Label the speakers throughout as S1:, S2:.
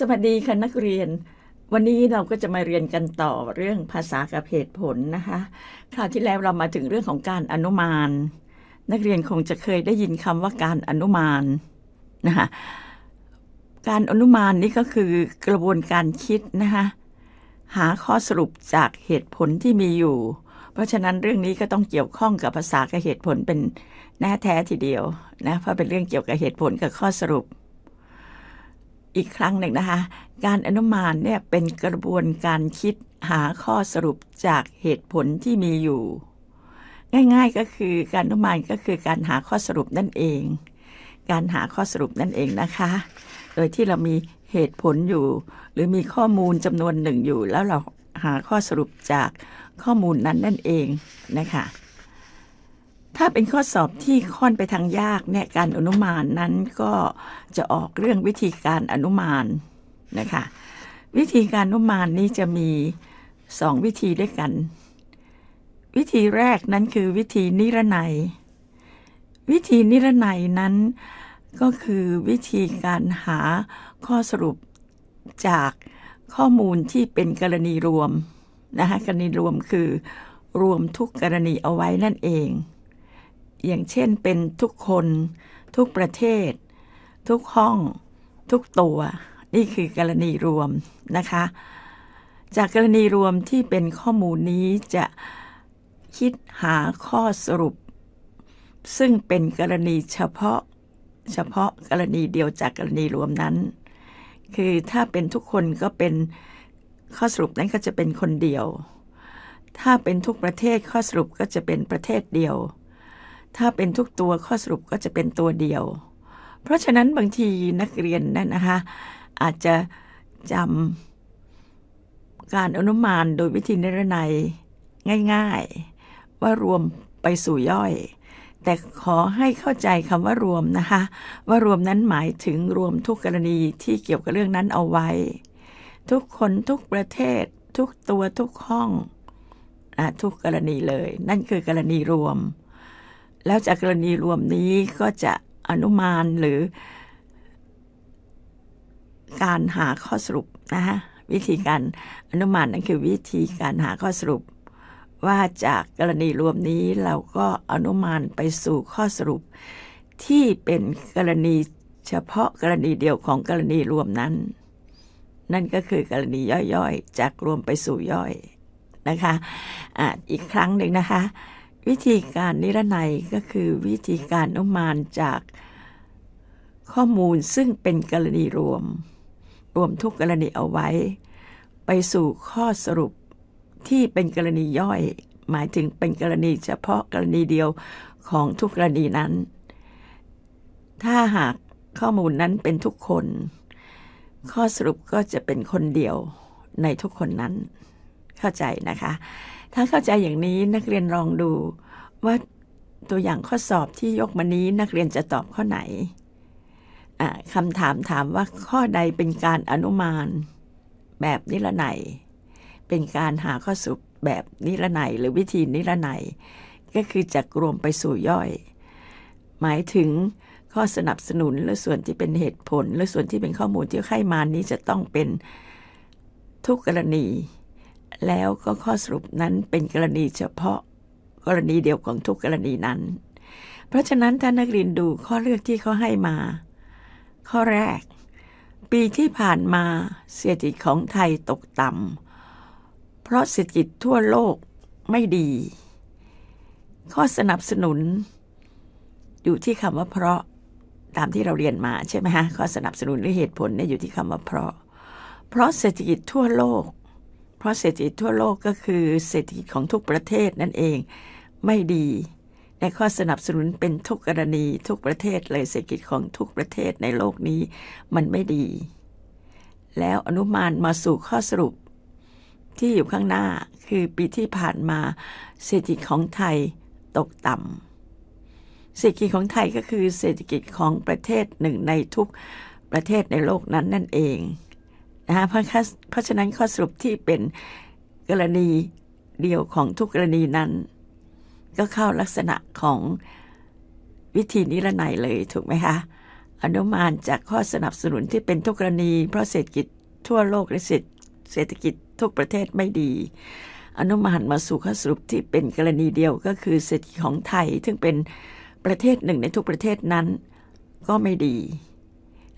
S1: สวัสดีค่ะนักเรียน วันนี้เราก็จะมาเรียนกันต่อเรื่องภาษากับเหตุผลนะคะคราวที่แล้วเรามาถึงเรื่องของการอนุมาน นักเรียนคงจะเคยได้ยินคำว่าการอนุมานนะคะการอนุมานนี่ก็คือกระบวนการคิดนะคะหาข้อสรุปจากเหตุผลที่มีอยู่ เพราะฉะนั้นเรื่องนี้ก็ต้องเกี่ยวข้องกับภาษากับเหตุผลเป็นแน่แท้ทีเดียวนะเพราะเป็นเรื่องเกี่ยวกับเหตุผลกับข้อสรุปอีกครั้งหนึ่งนะคะ การอนุมานเนี่ยเป็นกระบวนการคิดหาข้อสรุปจากเหตุผลที่มีอยู่ ง่าย ๆก็คือการอนุมานก็คือการหาข้อสรุปนั่นเอง การหาข้อสรุปนั่นเองนะคะ โดยที่เรามีเหตุผลอยู่ หรือมีข้อมูลจำนวนหนึ่งอยู่ แล้วเราหาข้อสรุปจากข้อมูลนั้นนั่นเองนะคะถ้าเป็นข้อสอบที่ค่อนไปทางยากเนี่ยการอนุมานนั้นก็จะออกเรื่องวิธีการอนุมานนะคะวิธีการอนุมานนี้จะมีสองวิธีด้วยกัน วิธีแรกนั้นคือ วิธีนิรนัย วิธีนิรนัยนั้นก็คือวิธีการหาข้อสรุปจากข้อมูลที่เป็นกรณีรวมนะคะกรณีรวมคือ รวมทุกกรณีเอาไว้นั่นเองอย่างเช่นเป็นทุกคนทุกประเทศ ทุกห้องทุกตัวนี่คือกรณีรวมนะคะ จากกรณีรวมที่เป็นข้อมูลนี้จะคิดหาข้อสรุป ซึ่งเป็นกรณีเฉพาะเฉพาะกรณีเดียวจากกรณีรวมนั้น คือถ้าเป็นทุกคนก็เป็นข้อสรุปนั้นก็จะเป็นคนเดียว ถ้าเป็นทุกประเทศข้อสรุปก็จะเป็นประเทศเดียวถ้าเป็นทุกตัวข้อสรุปก็จะเป็นตัวเดียว เพราะฉะนั้นบางทีนักเรียนนั่นนะคะอาจจะจำการอนุมานโดยวิธีนิรนัยง่ายๆว่ารวมไปสู่ย่อย แต่ขอให้เข้าใจคำว่ารวมนะคะว่ารวมนั้นหมายถึงรวมทุกกรณีที่เกี่ยวกับเรื่องนั้นเอาไว้ ทุกคนทุกประเทศทุกตัวทุกห้องทุกกรณีเลย นั่นคือกรณีรวมแล้วจากกรณีรวมนี้ก็จะอนุมานหรือ การหาข้อสรุปนะฮะวิธีการอนุมานนั่นคือวิธีการหาข้อสรุป ว่าจากกรณีรวมนี้เราก็อนุมานไปสู่ข้อสรุป ที่เป็นกรณีเฉพาะกรณีเดียวของกรณีรวมนั้น นั่นก็คือกรณีย่อยๆ จากรวมไปสู่ย่อยนะคะอะอีกครั้งหนึ่งนะคะวิธีการนิรนัยก็คือวิธีการอนุมานจากข้อมูลซึ่งเป็นกรณีรวม รวมทุกกรณีเอาไว้ ไปสู่ข้อสรุปที่เป็นกรณีย่อย หมายถึงเป็นกรณีเฉพาะกรณีเดียวของทุกกรณีนั้น ถ้าหากข้อมูลนั้นเป็นทุกคน ข้อสรุปก็จะเป็นคนเดียวในทุกคนนั้นเข้าใจนะคะถ้าเข้าใจอย่างนี้นักเรียนลองดูว่าตัวอย่างข้อสอบที่ยกมานี้ นักเรียนจะตอบข้อไหนคำถามถามว่าข้อใดเป็นการอนุมานแบบนิรนัยเป็นการหาข้อสุบแบบนิรนัยหรือวิธีนิรนัยก็คือจะรวมไปสู่ย่อย หมายถึงข้อสนับสนุนหรือส่วนที่เป็นเหตุผลหรือส่วนที่เป็นข้อมูลที่ไข้มานี้จะต้องเป็นทุกกรณีแล้วก็ข้อสรุปนั้นเป็นกรณีเฉพาะ กรณีเดียวของทุกกรณีนั้น เพราะฉะนั้นท่านักเรียนดูข้อเลือกที่เขาให้มา ข้อแรก ปีที่ผ่านมาเศรษฐกิจของไทยตกต่ำเพราะเศรษฐกิจทั่วโลกไม่ดี ข้อสนับสนุน อยู่ที่คำว่าเพราะตามที่เราเรียนมาใช่ไหมฮะข้อสนับสนุนหรือเหตุผลเนี่ยอยู่ที่คำว่าเพราะ เพราะเศรษฐกิจทั่วโลกราะเศรษฐกิจทั่วโลกก็คือ เศรษฐกิจของทุกประเทศนั่นเองไม่ดีในข้อสนับสนุนเป็นทุกกรณี ทุกประเทศเลยเศรษฐกิจของทุกประเทศในโลกนี้มันไม่ดี แล้วอนุมานมาสู่ข้อสรุปที่อยู่ข้างหน้าคือปีที่ผ่านมาเศรษฐกิจของไทยตกต่ำเศรษฐกิจของไทยก็คือเศรษฐกิจของประเทศหนึ่งในทุกประเทศในโลกนั้นนั่นเองนะคะเพราะเพราะฉะนั้นข้อสรุปที่เป็นกรณีเดียวของทุกกรณีนั้น ก็เข้าลักษณะของวิธีนิรนัยเลยถูกไหมคะอนุมานจากข้อสนับสนุนที่เป็นทุกกรณีเพราะเศรษฐกิจทั่วโลกและเศรษฐกิจทุกประเทศไม่ดี อนุมานมาสู่ข้อสรุปที่เป็นกรณีเดียวก็คือเศรษฐกิจของไทย ซึ่งเป็นประเทศหนึ่งในทุกประเทศนั้นก็ไม่ดี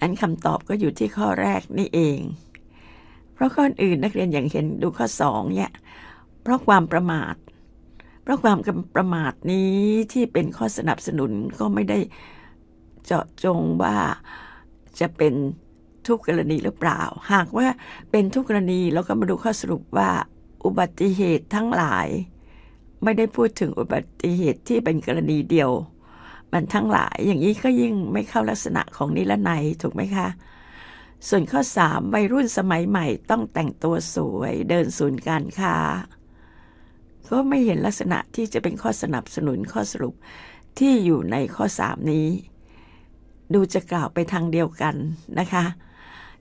S1: อันคำตอบก็อยู่ที่ข้อแรกนี่เองเพราะข้ออื่นนักเรียนอย่างเห็นดูข้อสองเนี่ยเพราะความประมาท เพราะความประมาทนี้ที่เป็นข้อสนับสนุนก็ไม่ได้เจาะจงว่า จะเป็นทุกกรณีหรือเปล่า หากว่าเป็นทุกกรณีเราก็มาดูข้อสรุปว่า อุบัติเหตุทั้งหลาย ไม่ได้พูดถึงอุบัติเหตุที่เป็นกรณีเดียว มันทั้งหลายอย่างนี้ก็ยิ่งไม่เข้าลักษณะของนิรนัยถูกไหมคะส่วนข้อ 3 วัยรุ่นสมัยใหม่ต้องแต่งตัวสวยเดินศูนย์การค้าก็ไม่เห็นลักษณะที่จะเป็นข้อสนับสนุนข้อสรุปที่อยู่ในข้อ 3 นี้ ดูจะกล่าวไปทางเดียวกันนะคะ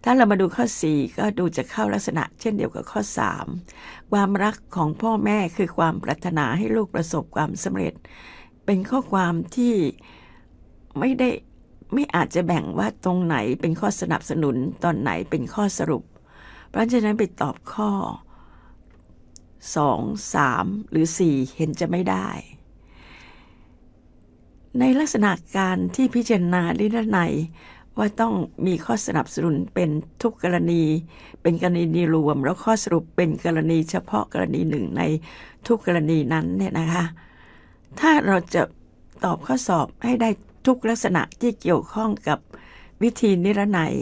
S1: ถ้าเรามาดูข้อ 4 ก็ดูจะเข้าลักษณะ เช่นเดียวกับข้อ 3 ความรักของพ่อแม่คือความปรารถนาให้ลูกประสบความสำเร็จ เป็นข้อความที่ไม่ได้ไม่อาจจะแบ่งว่าตรงไหนเป็นข้อสนับสนุนตอนไหนเป็นข้อสรุป เพราะฉะนั้นไปตอบข้อ 2 3 หรือ 4 เห็นจะไม่ได้ ในลักษณะการที่พิจารณาลิรนันว่าต้องมีข้อสนับสนุนเป็นทุกกรณี เป็นกรณีรวม แล้วข้อสรุปเป็นกรณีเฉพาะกรณีหนึ่งในทุกกรณีนั้นเนี่ยนะคะถ้าเราจะตอบข้อสอบให้ได้ทุกลักษณะที่เกี่ยวข้องกับวิธีนิรนัย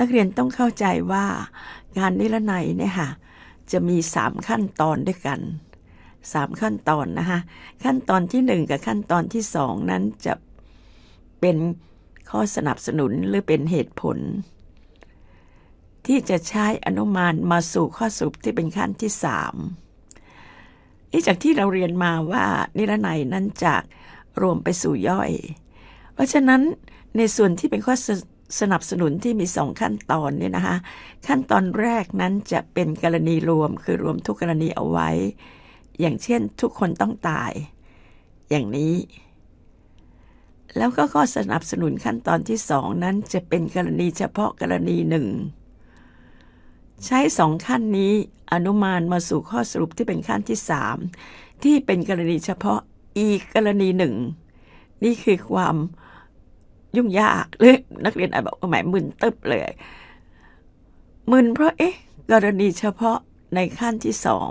S1: นักเรียนต้องเข้าใจว่างานนิรนัยเนี่ยค่ะจะมี 3 ขั้นตอนด้วยกัน 3 ขั้นตอนนะคะขั้นตอนที่ 1 กับขั้นตอนที่ 2 นั้นจะเป็นข้อสนับสนุนหรือเป็นเหตุผล ที่จะใช้อนุมานมาสู่ข้อสรุปที่เป็นขั้นที่3นี่จากที่เราเรียนมาว่านิรนัยนั้นจากรวมไปสู่ย่อยเพราะฉะนั้นในส่วนที่เป็นข้อ สนับสนุนที่มีสองขั้นตอนเนี่ยนะคะขั้นตอนแรกนั้นจะเป็นกรณีรวมคือรวมทุกกรณีเอาไว้ อย่างเช่นทุกคนต้องตาย อย่างนี้ แล้วก็ข้อสนับสนุนขั้นตอนที่สองนั้นจะเป็นกรณีเฉพาะกรณีหนึ่ง ใช้สองขั้นนี้อนุมานมาสู่ข้อสรุปที่เป็นขั้นที่สามที่เป็นกรณีเฉพาะอีกกรณีหนึ่งนี่คือความยุ่งยากเลยนักเรียนอาจบอกหมายมึนตึบเลยมึนเพราะเอ๊ะกรณีเฉพาะในขั้นที่สอง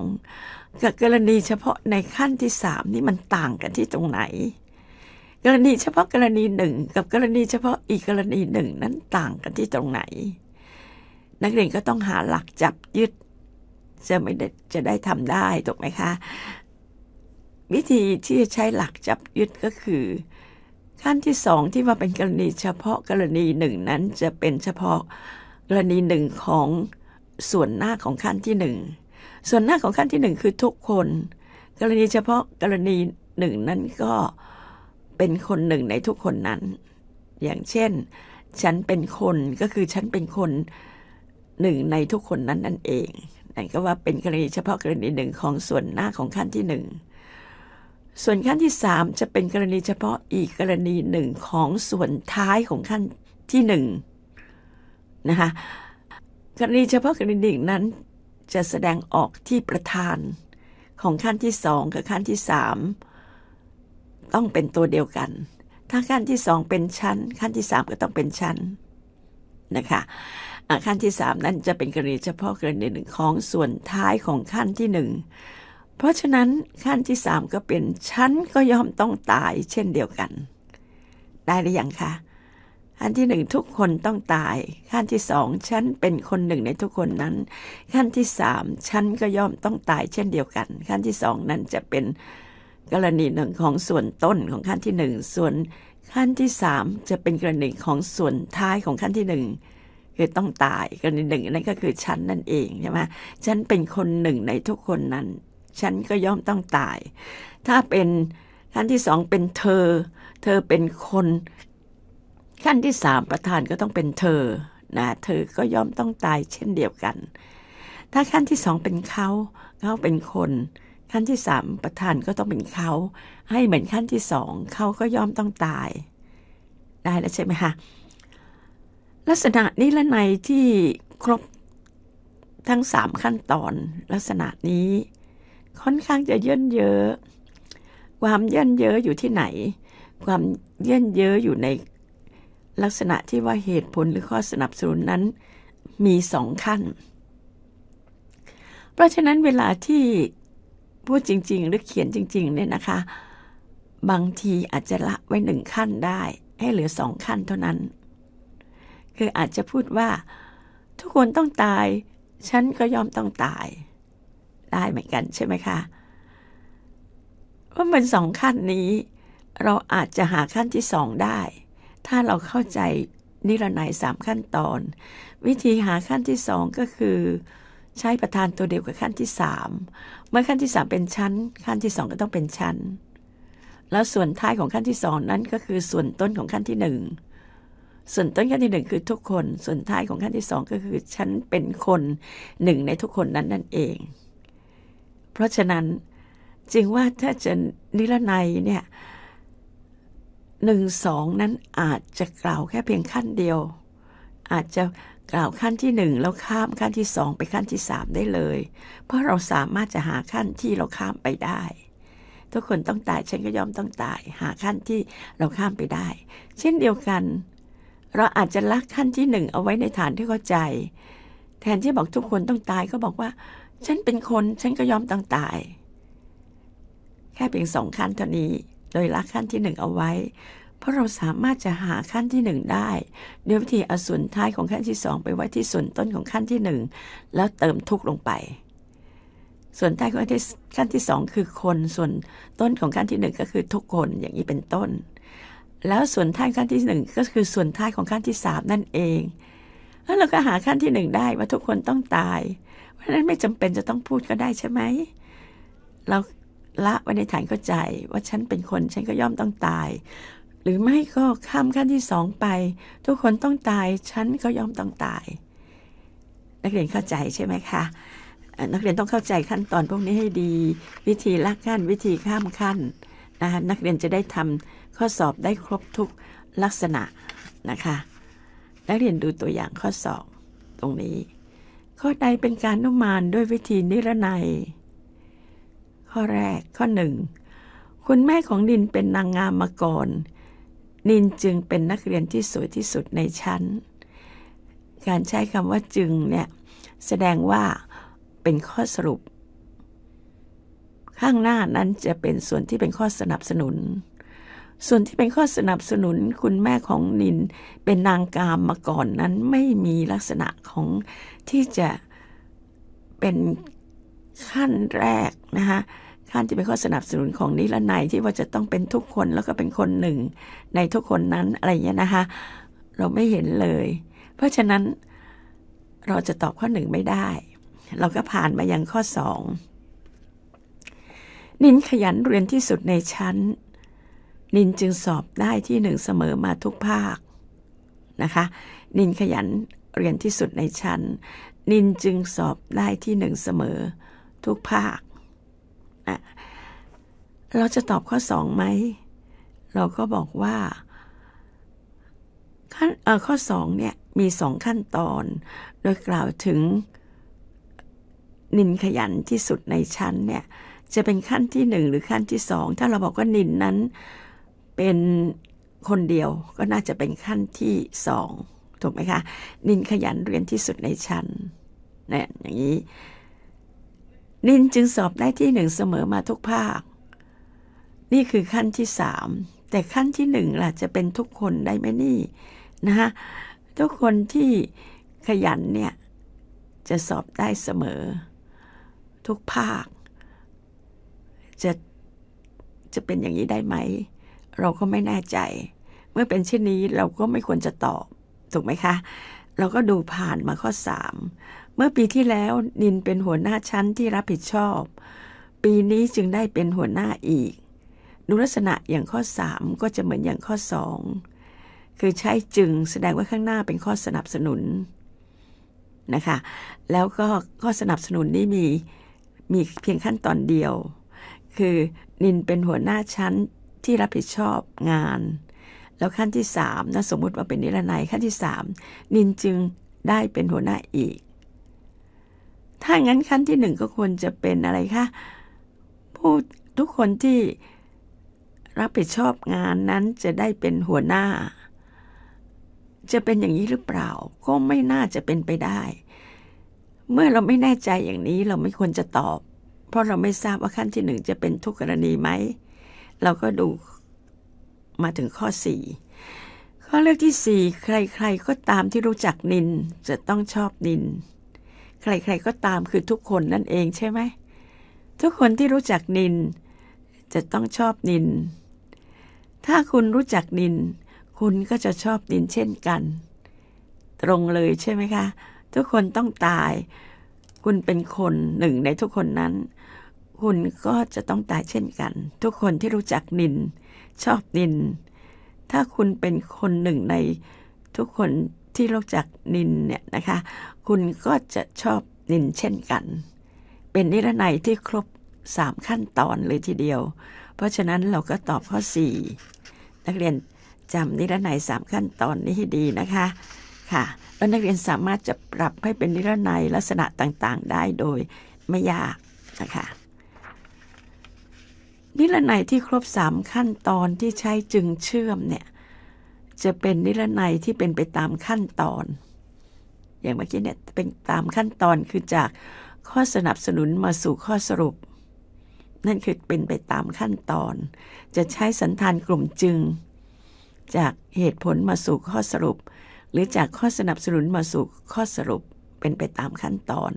S1: กับกรณีเฉพาะในขั้นที่สามนี่มันต่างกันที่ตรงไหน กรณีเฉพาะกรณีหนึ่งกับกรณีเฉพาะอีกกรณีหนึ่งนั้นต่างกันที่ตรงไหน นักเรียนก็ต้องหาหลักจับยึดจะไม่ได้จะได้ทำได้ถูกไหมคะวิธีที่จะใช้หลักจับยึดก็คือขั้นที่สองที่ว่าเป็นกรณีเฉพาะกรณีหนึ่งนั้นจะเป็นเฉพาะกรณีหนึ่งของส่วนหน้าของขั้นที่หนึ่งส่วนหน้าของขั้นที่หนึ่งคือทุกคนกรณีเฉพาะกรณีหนึ่งนั้นก็เป็นคนหนึ่งในทุกคนนั้นอย่างเช่น ฉันเป็นคนก็คือฉันเป็นคนหนึ่งในทุกคนนั้นนั่นเองนั่นก็ว่าเป็นกรณีเฉพาะกรณีหนึ่งของส่วนหน้าของขั้นที่หนึ่งส่วนขั้นที่3จะเป็นกรณีเฉพาะอีกกรณีหนึ่งของส่วนท้ายของขั้นที่1นะคะกรณีเฉพาะกรณีหนึ่งนั้น จะแสดงออกที่ประธานของขั้นที่2กับขั้นที่3ต้องเป็นตัวเดียวกัน ถ้าขั้นที่2เป็นชั้น ขั้นที่3ก็ต้องเป็นชั้นนะคะขั้นที่3นั้นจะเป็นกรณีเฉพาะกรณีหนึ่งของส่วนท้ายของขั้นที่1เพราะฉะนั้นขั้นที่สามก็เป็น ฉันก็ยอมต้องตายเช่นเดียวกัน ได้หรือยังคะขั้นที่หนึ่งทุกคนต้องตายขั้นที่สองฉันเป็นคนหนึ่งในทุกคนนั้น ขั้นที่สามฉันก็ยอมต้องตายเช่นเดียวกัน ขั้นที่สองนั้นจะเป็นกรณีหนึ่งของส่วนต้นของขั้นที่หนึ่งส่วนขั้นที่สามจะเป็นกรณีของส่วนท้ายของขั้นที่หนึ่งคือต้องตายกรณีหนึ่งนั่นก็คือฉันนั่นเองใช่ไหมฉันเป็นคนหนึ่งในทุกคนนั้นฉันก็ย่อมต้องตาย ถ้าเป็นขั้นที่สองเป็นเธอ เธอเป็นคน ขั้นที่สามประธานก็ต้องเป็นเธอ นะ เธอก็ย่อมต้องตายเช่นเดียวกัน ถ้าขั้นที่สองเป็นเขา เขาเป็นคน ขั้นที่สามประธานก็ต้องเป็นเขา ให้เหมือนขั้นที่สอง เขาก็ย่อมต้องตาย ได้แล้วใช่ไหมคะ ลักษณะนี้และในที่ครบทั้งสามขั้นตอนลักษณะนี้ค่อนข้างจะเยื่นเยอะความเยื่นเยอะอยู่ที่ไหน ความเยื่นเยอะอยู่ในลักษณะที่ว่าเหตุผลหรือข้อสนับสนุนนั้นมีสองขั้น เพราะฉะนั้นเวลาที่พูดจริง ๆ หรือเขียนจริงๆเนี่ยนะคะ บางทีอาจจะละไว้หนึ่งขั้นได้ให้เหลือสองขั้นเท่านั้น คืออาจจะพูดว่าทุกคนต้องตาย ฉันก็ยอมต้องตายได้เหมือนกันใช่ไหมคะว่ามันสองขั้นนี้ เราอาจจะหาขั้นที่สองได้ ถ้าเราเข้าใจนิรนัยสามขั้นตอน วิธีหาขั้นที่สองก็คือใช้ประธานตัวเดียวกับขั้นที่สามเมื่อขั้นที่สามเป็นชั้น ขั้นที่สองก็ต้องเป็นชั้นแล้วส่วนท้ายของขั้นที่สองนั้นก็คือส่วนต้นของขั้นที่หนึ่งส่วนต้นขั้นที่หนึ่งคือทุกคนส่วนท้ายของขั้นที่สองก็คือฉันเป็นคนหนึ่งในทุกคนนั้นนั่นเองราะฉะนั้นจึงว่าถ้าจะนิรนัยเนี่ยหนึ่งสองนั้นอาจจะกล่าวแค่เพียงขั้นเดียว อาจจะกล่าวขั้นที่หนึ่งแล้วข้ามขั้นที่สองไปขั้นที่สามได้เลย เพราะเราสามารถจะหาขั้นที่เราข้ามไปได้ ทุกคนต้องตายฉันก็ยอมต้องตาย หาขั้นที่เราข้ามไปได้ เช่นเดียวกัน เราอาจจะลักขั้นที่หนึ่งเอาไว้ในฐานที่เข้าใจ แทนที่บอกทุกคนต้องตายก็บอกว่าฉันเป็นคน ฉันก็ยอมต้องตายแค่เพียงสองขั้นเท่านี้ โดยละขั้นที่หนึ่งเอาไว้ เพราะเราสามารถจะหาขั้นที่หนึ่งได้ด้วยวิธีเอาส่วนท้ายของขั้นที่สองไปไว้ที่ส่วนต้นของขั้นที่หนึ่งแล้วเติมทุกลงไป ส่วนท้ายของขั้นที่สองคือคน ส่วนต้นของขั้นที่หนึ่งก็คือทุกคนอย่างนี้เป็นต้น แล้วส่วนท้ายขั้นที่หนึ่งก็คือส่วนท้ายของขั้นที่สามนั่นเองแล้วเราก็หาขั้นที่หนึ่งได้ว่าทุกคนต้องตายเพราะนั้นไม่จำเป็นจะต้องพูดก็ได้ใช่ไหมเราละไว้ในฐานเข้าใจว่าฉันเป็นคนฉันก็ย่อมต้องตาย หรือไม่ก็ข้ามขั้นที่สองไป ทุกคนต้องตายฉันก็ย่อมต้องตาย นักเรียนเข้าใจใช่ไหมคะนักเรียนต้องเข้าใจขั้นตอนพวกนี้ให้ดี วิธีละขั้นวิธีข้ามขั้นนะคะนักเรียนจะได้ทำข้อสอบได้ครบทุกลักษณะนะคะ นักเรียนดูตัวอย่างข้อสอบตรงนี้ข้อใดเป็นการนุมานด้วยวิธีนิรนัย ข้อแรกข้อหนึ่ง คุณแม่ของนินเป็นนางงามมาก่อน นินจึงเป็นนักเรียนที่สวยที่สุดในชั้น การใช้คำว่าจึงเนี่ยแสดงว่า เป็นข้อสรุป ข้างหน้านั้นจะเป็นส่วนที่เป็นข้อสนับสนุน ส่วนที่เป็นข้อสนับสนุน คุณแม่ของนินเป็นนางกามมาก่อนนั้นไม่มีลักษณะของที่จะเป็นขั้นแรก นะคะขั้นที่เป็นข้อสนับสนุนของนิรนัยที่ว่าจะต้องเป็นทุกคนแล้วก็เป็นคนหนึ่ง ในทุกคนนั้นอะไรเงี้ยนะคะเราไม่เห็นเลยเพราะฉะนั้นเราจะตอบข้อหนึ่งไม่ได้ เราก็ผ่านมายังข้อสองนินขยันเรียนที่สุดในชั้นนินจึงสอบได้ที่หนึ่งเสมอมาทุกภาคนะคะนินขยันเรียนที่สุดในชั้น นินจึงสอบได้ที่หนึ่งเสมอ ทุกภาค เราจะตอบข้อสองไหม เราก็บอกว่าขั้นข้อสองเนี่ยมีสองขั้นตอน โดยกล่าวถึงนินขยันที่สุดในชั้นเนี่ยจะเป็นขั้นที่หนึ่งหรือขั้นที่สองถ้าเราบอกว่านินนั้นเป็นคนเดียวก็น่าจะเป็นขั้นที่สองถูกไหมคะ นินขยันเรียนที่สุดในชั้นเนี่ยอย่างนี้ นิน จึงสอบได้ที่หนึ่งเสมอมาทุกภาค นี่คือขั้นที่สามแต่ขั้นที่หนึ่งล่ะจะเป็นทุกคน ได้ไหมนี่นะคะทุกคนที่ขยันเนี่ยจะสอบได้เสมอ ทุกภาค จะจะเป็นอย่างนี้ได้ไหม เราก็ไม่แน่ใจ เมื่อเป็นเช่นนี้เราก็ไม่ควรจะตอบถูกไหมคะเราก็ดูผ่านมาข้อ 3 เมื่อปีที่แล้วนินเป็นหัวหน้าชั้นที่รับผิดชอบ ปีนี้จึงได้เป็นหัวหน้าอีกดูลักษณะอย่างข้อ 3 ก็จะเหมือนอย่างข้อ 2 คือใช้จึงแสดงว่าข้างหน้าเป็นข้อสนับสนุนนะคะ แล้วก็ข้อสนับสนุนนี่มีมีเพียงขั้นตอนเดียว คือนินเป็นหัวหน้าชั้นที่รับผิดชอบงานแล้วขั้นที่สามนะสมมุติว่าเป็นนิรนายขั้นที่สามนินจึงได้เป็นหัวหน้าอีก ถ้างั้นขั้นที่หนึ่งก็ควรจะเป็นอะไรคะผู้ทุกคนที่รับผิดชอบงานนั้นจะได้เป็นหัวหน้า จะเป็นอย่างนี้หรือเปล่าก็ไม่น่าจะเป็นไปได้ เมื่อเราไม่แน่ใจอย่างนี้เราไม่ควรจะตอบ เพราะเราไม่ทราบว่าขั้นที่หนึ่งจะเป็นทุกกรณีไหมเราก็ดูมาถึงข้อ4ข้อเลือกที่4ใครๆก็ตามที่รู้จักนิน จะต้องชอบนิน ใครๆก็ตามคือทุกคนนั่นเองใช่ไหม ทุกคนที่รู้จักนิน จะต้องชอบนิน ถ้าคุณรู้จักนิน คุณก็จะชอบนินเช่นกัน ตรงเลยใช่ไหมคะทุกคนต้องตาย คุณเป็นคนหนึ่งในทุกคนนั้น คุณก็จะต้องตายเช่นกัน ทุกคนที่รู้จักนินชอบนิน ถ้าคุณเป็นคนหนึ่งในทุกคนที่รู้จักนินเนี่ยนะคะ คุณก็จะชอบนินเช่นกัน เป็นนิรนัยที่ครบสามขั้นตอนเลยทีเดียว เพราะฉะนั้นเราก็ตอบข้อสี่นักเรียนจำนิรนัยสามขั้นตอนนี้ ให้ดีนะคะ ค่ะ แล้วนักเรียนสามารถจะปรับให้เป็นนิรนัยลักษณะต่างๆได้โดยไม่ยากนะคะนิรนัยที่ครบสามขั้นตอนที่ใช้จึงเชื่อมเนี่ยจะเป็นนิรนัยที่เป็นไปตามขั้นตอน อย่างเมื่อกี้เนี่ยเป็นตามขั้นตอนคือจากข้อสนับสนุนมาสู่ข้อสรุป นั่นคือเป็นไปตามขั้นตอน จะใช้สันธานกลุ่มจึง จากเหตุผลมาสู่ข้อสรุป หรือจากข้อสนับสนุนมาสู่ข้อสรุปเป็นไปตามขั้นตอน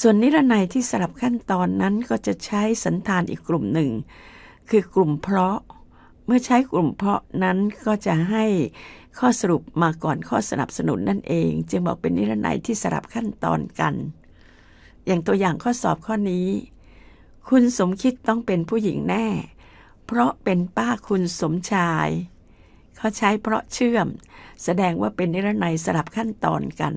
S1: ส่วนนิรนัยที่สลับขั้นตอนนั้นก็จะใช้สันธานอีกกลุ่มหนึ่ง คือกลุ่มเพราะ เมื่อใช้กลุ่มเพราะนั้นก็จะให้ข้อสรุปมาก่อนข้อสนับสนุนนั่นเอง จึงบอกเป็นนิรนัยที่สลับขั้นตอนกัน อย่างตัวอย่างข้อสอบข้อนี้ คุณสมคิดต้องเป็นผู้หญิงแน่ เพราะเป็นป้าคุณสมชายเขาใช้เพราะเชื่อม แสดงว่าเป็นนิรนัยสลับขั้นตอนกัน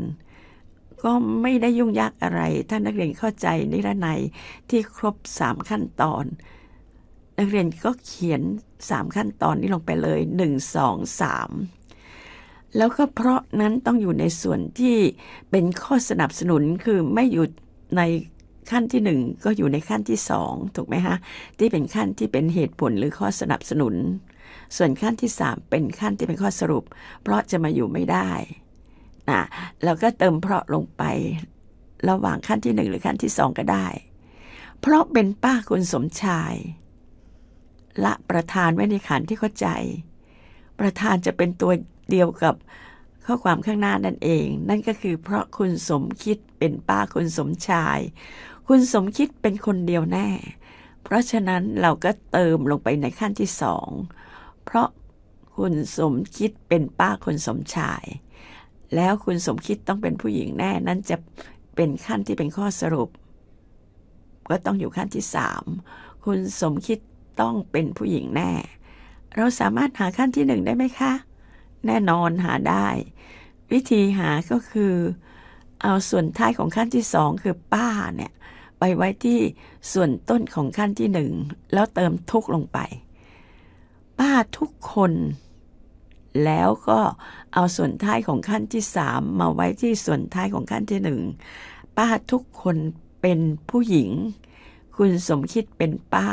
S1: ก็ไม่ได้ยุ่งยากอะไรถ้านักเรียนเข้าใจนิรนัยที่ครบสามขั้นตอน นักเรียนก็เขียนสามขั้นตอนนี้ลงไปเลยหนึ่งสองสามแล้วก็เพราะนั้นต้องอยู่ในส่วนที่เป็นข้อสนับสนุนคือไม่อยู่ในขั้นที่หนึ่งก็อยู่ในขั้นที่สองถูกไหมฮะที่เป็นขั้นที่เป็นเหตุผลหรือข้อสนับสนุน ส่วนขั้นที่สามเป็นขั้นที่เป็นข้อสรุป เพราะจะมาอยู่ไม่ได้นะแล้วก็เติมเพราะลงไประหว่างขั้นที่หนึ่งหรือขั้นที่สองก็ได้ เพราะเป็นป้าคุณสมชายละประธานไว้ในขันที่เข้าใจ ประธานจะเป็นตัวเดียวกับข้อความข้างหน้านั่นเอง นั่นก็คือ เพราะคุณสมคิดเป็นป้าคุณสมชาย คุณสมคิดเป็นคนเดียวแน่ เพราะฉะนั้นเราก็เติมลงไปในขั้นที่สอง เพราะคุณสมคิดเป็นป้าคุณสมชายแล้วคุณสมคิดต้องเป็นผู้หญิงแน่นั้นจะเป็นขั้นที่เป็นข้อสรุปก็ต้องอยู่ขั้นที่สามคุณสมคิดต้องเป็นผู้หญิงแน่ เราสามารถหาขั้นที่หนึ่งได้ไหมคะ แน่นอนหาได้ วิธีหาก็คือ เอาส่วนท้ายของขั้นที่สองคือป้าเนี่ยไปไว้ที่ส่วนต้นของขั้นที่หนึ่งแล้วเติมทุกลงไป ป้าทุกคนแล้วก็เอาส่วนท้ายของขั้นที่สามมาไว้ที่ส่วนท้ายของขั้นที่หนึ่งป้าทุกคนเป็นผู้หญิง คุณสมคิดเป็นป้า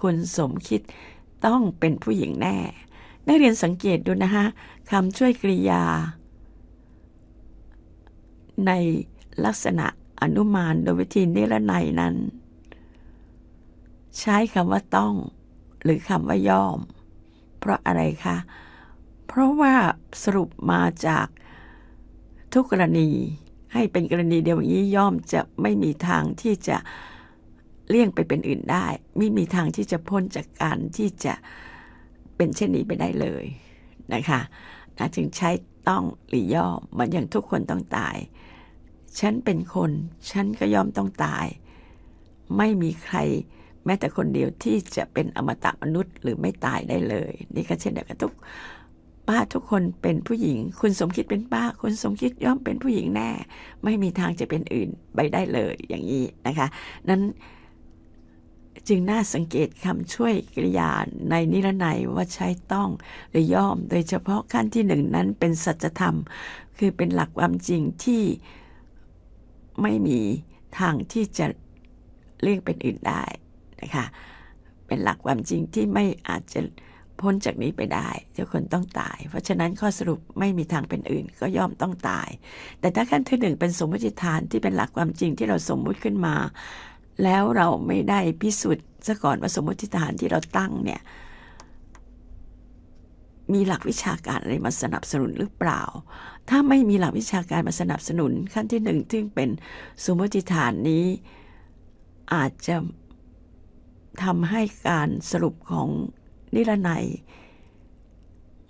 S1: คุณสมคิดต้องเป็นผู้หญิงแน่นักเรียนสังเกตดูนะคะคำช่วยกริยา ในลักษณะอนุมานโดยวิธีนิรนัยนั้น ใช้คำว่าต้อง หรือคำว่ายอม เพราะอะไรคะเเพราะว่าสรุปมาจากทุกกรณีให้เป็นกรณีเดียวนี้ย่อมจะไม่มีทางที่จะเลี่ยงไปเป็นอื่นได้ ไม่มีทางที่จะพ้นจากการที่จะเป็นเช่นนี้ไปได้เลยนะคะนะจึงใช้ต้องหรือย่อมมันอย่างทุกคนต้องตายฉันเป็นคนฉันก็ย่อมต้องตาย ไม่มีใครแม้แต่คนเดียวที่จะเป็นอมตะมนุษย์ หรือไม่ตายได้เลยนี่ก็เช่นเดียวกับทุกป้าทุกคนเป็นผู้หญิง คุณสมคิดเป็นป้า คุณสมคิดย่อมเป็นผู้หญิงแน่ ไม่มีทางจะเป็นอื่นไปได้เลยอย่างนี้นะคะ นั้นจึงน่าสังเกตคำช่วยกริยาในนิรนัยว่าใช้ต้องหรือย่อม โดยเฉพาะขั้นที่หนึ่งนั้นเป็นสัจธรรม คือเป็นหลักความจริงที่ไม่มีทางที่จะเรียกเป็นอื่นได้นะคะ เป็นหลักความจริงที่ไม่อาจจะพ้นจากนี้ไปได้จะคนต้องตาย เพราะฉะนั้นข้อสรุปไม่มีทางเป็นอื่นก็ย่อมต้องตาย แต่ถ้าขั้นที่หนึ่งเป็นสมมติฐานที่เป็นหลักความจริงที่เราสมมุติขึ้นมา แล้วเราไม่ได้พิสูจน์ซะก่อนว่าสมมติฐานที่เราตั้งเนี่ยมีหลักวิชาการอะไรมาสนับสนุนหรือเปล่า ถ้าไม่มีหลักวิชาการมาสนับสนุนขั้นที่หนึ่งซึ่งเป็นสมมติฐานนี้อาจจะทำให้การสรุปของนิรนัย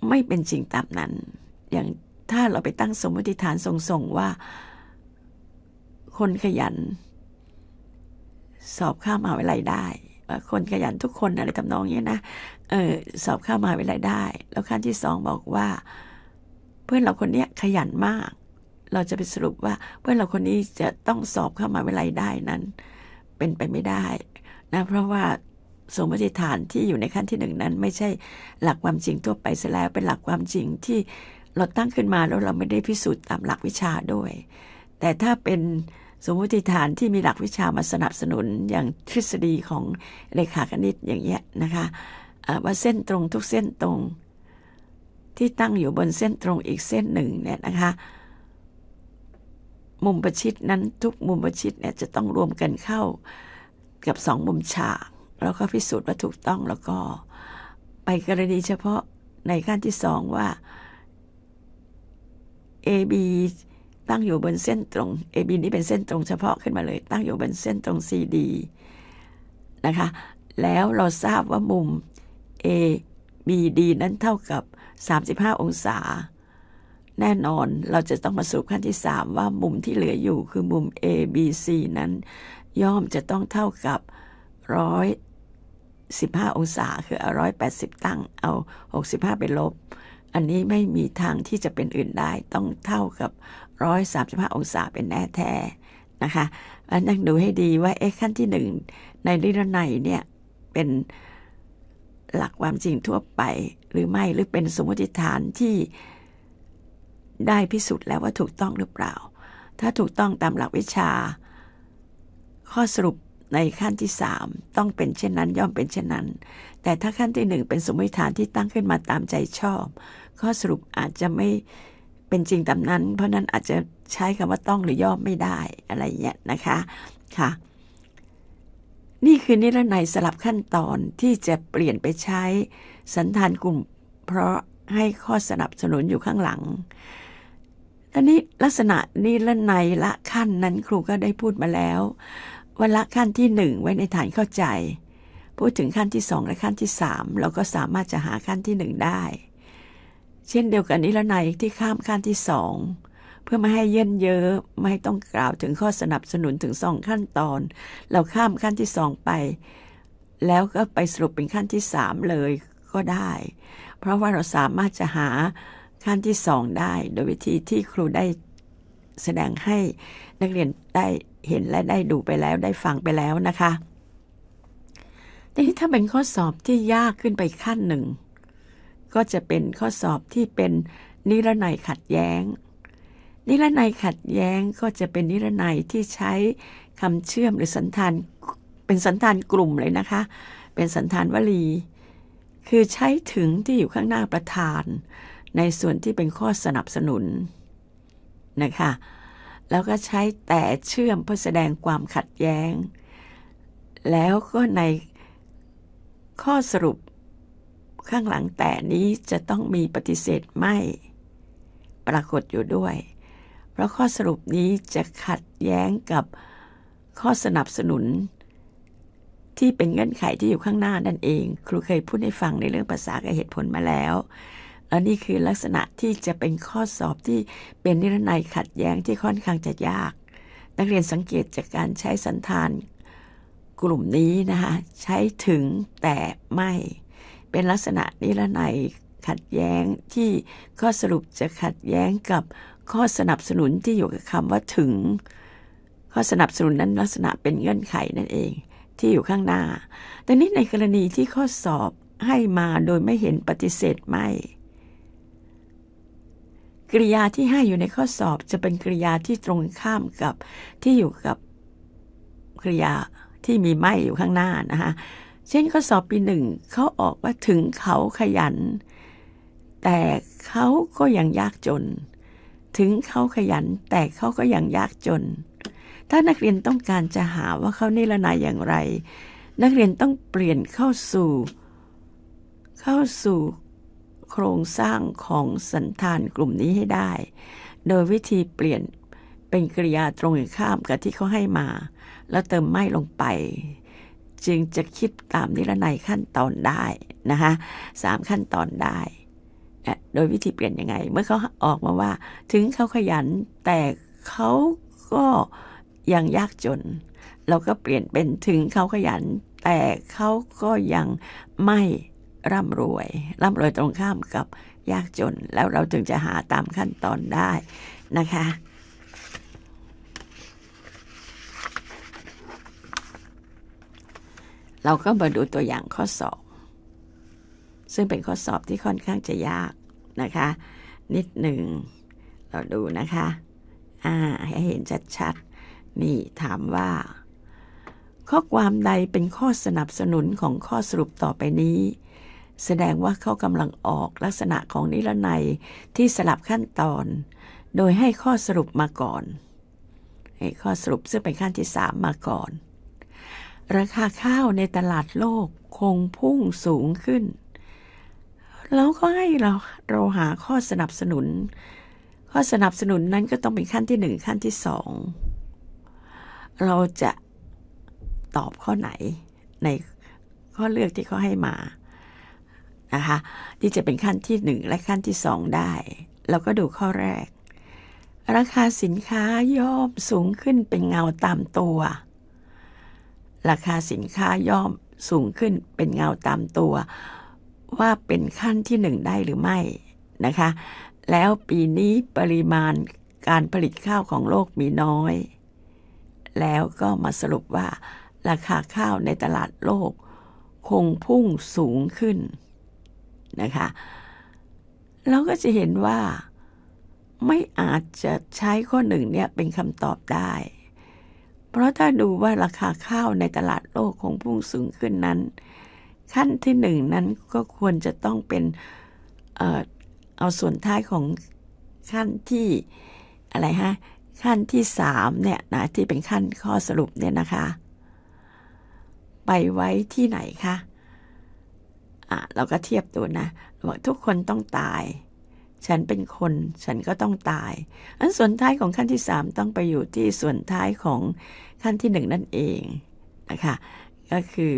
S1: ไม่เป็นจริงตามนั้น อย่างถ้าเราไปตั้งสมมติฐานส่งๆ ว่า คนขยัน สอบข้ามมหาวิทยาลัยได้คนขยันทุกคนอะไรทำนองนี้นะเออสอบข้ามมหาวิทยาลัยได้ แล้วขั้นที่สองบอกว่า เพื่อนเราคนนี้ขยันมาก เราจะไปสรุปว่า เพื่อนเราคนนี้จะต้องสอบเข้ามหาวิทยาลัยได้นั้น เป็นไปไม่ได้ นะ เพราะว่าสมมติฐานที่อยู่ในขั้นที่หนึ่งนั้นไม่ใช่หลักความจริงทั่วไปซะแล้วเป็นหลักความจริงที่เราตั้งขึ้นมาแล้วเราไม่ได้พิสูจน์ตามหลักวิชาด้วย แต่ถ้าเป็นสมมติฐานที่มีหลักวิชามาสนับสนุนอย่างทฤษฎีของเลขาคณิตอย่างเงี้ยนะคะว่าเส้นตรงทุกเส้นตรงที่ตั้งอยู่บนเส้นตรงอีกเส้นหนึ่งเนี่ยนะคะมุมประชิดนั้นทุกมุมประชิดเนี่ยจะต้องรวมกันเข้ากับสองมุมฉากแล้วก็พิสูจน์ว่าถูกต้องแล้วก็ ไปกรณีเฉพาะในขั้นที่สองว่า AB ตั้งอยู่บนเส้นตรง AB นี่เป็นเส้นตรงเฉพาะขึ้นมาเลยตั้งอยู่บนเส้นตรง CD นะคะ แล้วเราทราบว่ามุม ABD นั้นเท่ากับ 35 องศา แน่นอนเราจะต้องมาสูบขั้นที่ 3 ว่ามุมที่เหลืออยู่คือมุม ABC นั้น ย่อมจะต้องเท่ากับ15 องศาคือเอา180 ตั้ง เอา 65 ไปลบ อันนี้ไม่มีทางที่จะเป็นอื่นได้ ต้องเท่ากับ 135 องศาเป็นแน่แท้ นะคะนั้งดูให้ดีว่าเอ๊ะขั้นที่หนึ่งในลิรนัยเนี่ยเป็นหลักความจริงทั่วไปหรือไม่ หรือเป็นสมมติฐานที่ได้พิสูจน์แล้วว่าถูกต้องหรือเปล่า ถ้าถูกต้องตามหลักวิชา ข้อสรุปในขั้นที่สามต้องเป็นเช่นนั้นย่อมเป็นเช่นนั้น แต่ถ้าขั้นที่หนึ่งเป็นสมมติฐานที่ตั้งขึ้นมาตามใจชอบ ข้อสรุปอาจจะไม่เป็นจริงตามนั้น เพราะนั้นอาจจะใช้คำว่าต้องหรือย่อมไม่ได้อะไรเงี้ยนะคะค่ะ นี่คือนิรนัยสลับขั้นตอนที่จะเปลี่ยนไปใช้สันธานกลุ่ม เพราะให้ข้อสนับสนุนอยู่ข้างหลังอันนี้ลักษณะนิรนัยละขั้นนั้นครูก็ได้พูดมาแล้ววละขั้นที่หนึ่งไว้ในฐานเข้าใจ พูดถึงขั้นที่สองและขั้นที่สามเราก็สามารถจะหาขั้นที่หนึ่งได้ เช่นเดียวกันนิรนัยที่ข้ามขั้นที่สองเพื่อไม่ให้เยินเยอะ ไม่ต้องกล่าวถึงข้อสนับสนุนถึงสองขั้นตอน เราข้ามขั้นที่สองไป แล้วก็ไปสรุปเป็นขั้นที่สามเลยก็ได้ เพราะว่าเราสามารถจะหาขั้นที่สองได้ โดยวิธีที่ครูได้แสดงให้นักเรียนได้เห็นและได้ดูไปแล้วได้ฟังไปแล้วนะคะ ทีนี้ถ้าเป็นข้อสอบที่ยากขึ้นไปขั้นหนึ่ง ก็จะเป็นข้อสอบที่เป็นนิรนัยขัดแย้ง นิรนัยขัดแย้งก็จะเป็นนิรนัยที่ใช้คำเชื่อมหรือสันธานเป็นสันธานกลุ่มเลยนะคะ เป็นสันธานวลี คือใช้ถึงที่อยู่ข้างหน้าประธาน ในส่วนที่เป็นข้อสนับสนุนนะคะแล้วก็ใช้แต่เชื่อมเพื่อแสดงความขัดแย้ง แล้วก็ในข้อสรุปข้างหลังแต่นี้จะต้องมีปฏิเสธไม่ปรากฏอยู่ด้วย เพราะข้อสรุปนี้จะขัดแย้งกับข้อสนับสนุน ที่เป็นเงื่อนไขที่อยู่ข้างหน้านั่นเอง ครูเคยพูดให้ฟังในเรื่องภาษากับเหตุผลมาแล้วอันนี้คือลักษณะที่จะเป็นข้อสอบที่เป็นนิรนัยขัดแย้งที่ค่อนข้างจะยาก นักเรียนสังเกตจากการใช้สันธาน กลุ่มนี้นะคะ ใช้ถึงแต่ไม่ เป็นลักษณะนิรนัยขัดแย้งที่ข้อสรุปจะขัดแย้งกับข้อสนับสนุนที่อยู่กับคำว่าถึงข้อสนับสนุนนั้นลักษณะเป็นเงื่อนไขนั่นเองที่อยู่ข้างหน้า แต่นี้ในกรณีที่ข้อสอบให้มาโดยไม่เห็นปฏิเสธไม่กริยาที่ให้อยู่ในข้อสอบจะเป็นกริยาที่ตรงข้ามกับที่อยู่กับกริยาที่มีไม่อยู่ข้างหน้านะคะเช่น ข้อสอบปีหนึ่งเขาออกว่าถึงเขาขยัน แต่เขาก็ยังยากจน ถึงเขาขยันแต่เขาก็ยังยากจน ถ้านักเรียนต้องการจะหาว่าเขาเนรนายอย่างไร นักเรียนต้องเปลี่ยนเข้าสู่ เข้าสู่โครงสร้างของสันธานกลุ่มนี้ให้ได้ โดยวิธีเปลี่ยนเป็นกริยาตรงข้ามกับที่เขาให้มา แล้วเติมไม่ลงไป จึงจะคิดตามนิรนัยขั้นตอนได้นะคะสามขั้นตอนได้โดยวิธีเปลี่ยนยังไง เมื่อเขาออกมาว่าถึงเขาขยันแต่เขาก็ยังยากจน เราก็เปลี่ยนเป็นถึงเขาขยัน แต่เขาก็ยังไม่ร่ำรวย ร่ำรวยตรงข้ามกับยากจน แล้วเราถึงจะหาตามขั้นตอนได้นะคะ เราก็มาดูตัวอย่างข้อสอบ ซึ่งเป็นข้อสอบที่ค่อนข้างจะยากนะคะ นิดหนึ่ง เราดูนะคะ อ่าให้เห็นชัดๆนี่ ถามว่า ข้อความใดเป็นข้อสนับสนุนของข้อสรุปต่อไปนี้แสดงว่าเขากำลังออกลักษณะของนิรนัยที่สลับขั้นตอน โดยให้ข้อสรุปมาก่อน ข้อสรุปซึ่งเป็นขั้นที่สามมาก่อน ราคาข้าวในตลาดโลกคงพุ่งสูงขึ้น แล้วก็ให้เราเราหาข้อสนับสนุน ข้อสนับสนุนนั้นก็ต้องเป็นขั้นที่หนึ่งขั้นที่สองเราจะตอบข้อไหน ในข้อเลือกที่เขาให้มานะคะที่จะเป็นขั้นที่1และขั้นที่2 ได้ เราก็ดูข้อแรก ราคาสินค้าย่อมสูงขึ้นเป็นเงาตามตัว ราคาสินค้าย่อมสูงขึ้นเป็นเงาตามตัว ว่าเป็นขั้นที่หนึ่งได้หรือไม่นะคะแล้วปีนี้ปริมาณการผลิตข้าวของโลกมีน้อย แล้วก็มาสรุปว่าราคาข้าวในตลาดโลก คงพุ่งสูงขึ้นนะคะเราก็จะเห็นว่าไม่อาจจะใช้ข้อหนึ่งเนี่ย เป็นคำตอบได้ เพราะถ้าดูว่าราคาข้าวในตลาดโลกคงพุ่งสูงขึ้นนั้น ขั้นที่หนึ่งนั้นก็ควรจะต้องเป็น เออเอาส่วนท้ายของขั้นที่อะไรฮะขั้นที่สามเนี่ยนะที่เป็นขั้นข้อสรุปเนี่ยนะคะ ไปไว้ที่ไหนคะ่ะเราก็เทียบดูนะบอกทุกคนต้องตาย ฉันเป็นคน ฉันก็ต้องตายอันส่วนท้ายของขั้นที่สามต้องไปอยู่ที่ส่วนท้ายของขั้นที่งนั่นเองนะคะก็คือ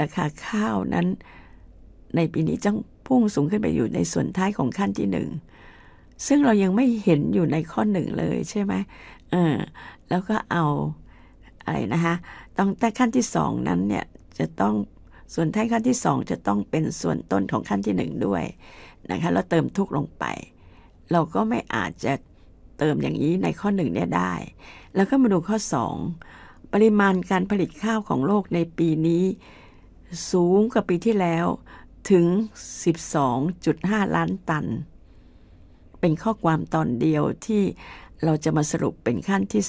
S1: ราคาข้าวนั้นในปีนี้จังพุ่งสูงขึ้นไปอยู่ในส่วนท้ายของขั้นที่หนึ่งซึ่งเรายังไม่เห็นอยู่ในข้อหนึ่งเลยใช่ไหมเออแล้วก็เอาอะไรนะคะต้องแต่ขั้นที่สองนั้นเนี่ยจะต้องส่วนท้ายขั้นที่2จะต้องเป็นส่วนต้นของขั้นที่ 1 ด้วยนะคะเราเติมทุกลงไป เราก็ไม่อาจจะเติมอย่างนี้ในข้อ1เนี่ยได้แล้วก็มาดูข้อ 2 ปริมาณการผลิตข้าวของโลกในปีนี้ สูงกว่าปีที่แล้วถึง 12.5 ล้านตัน เป็นข้อความตอนเดียวที่เราจะมาสรุปเป็นขั้นที่